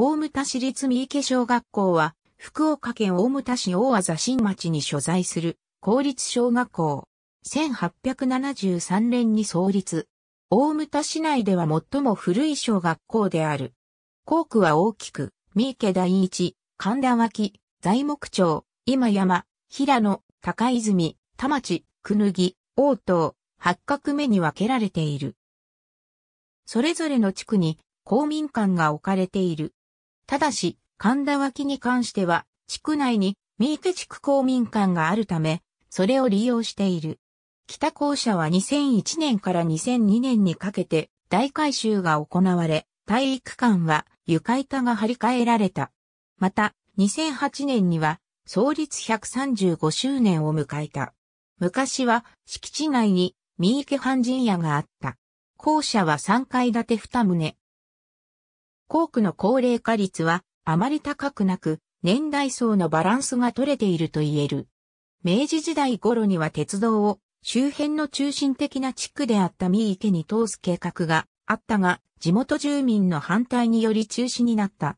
大牟田市立三池小学校は、福岡県大牟田市大和新町に所在する公立小学校。1873年に創立。大牟田市内では最も古い小学校である。校区は大きく、三池第一、神田脇、材木町、今山、平野、高泉、田町、くぬぎ、大東、八角目に分けられている。それぞれの地区に公民館が置かれている。ただし、神田脇に関しては、地区内に三池地区公民館があるため、それを利用している。北校舎は2001年から2002年にかけて大改修が行われ、体育館は床板が張り替えられた。また、2008年には創立135周年を迎えた。昔は敷地内に三池半陣屋があった。校舎は3階建て2棟、校区の高齢化率はあまり高くなく、年代層のバランスが取れていると言える。明治時代頃には鉄道を周辺の中心的な地区であった三池に通す計画があったが、地元住民の反対により中止になった。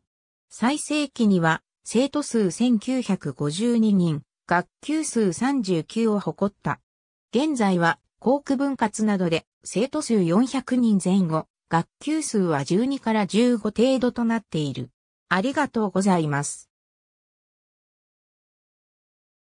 最盛期には生徒数1952人、学級数39を誇った。現在は、校区分割などで生徒数400人前後、学級数は12から15程度となっている。ありがとうございます。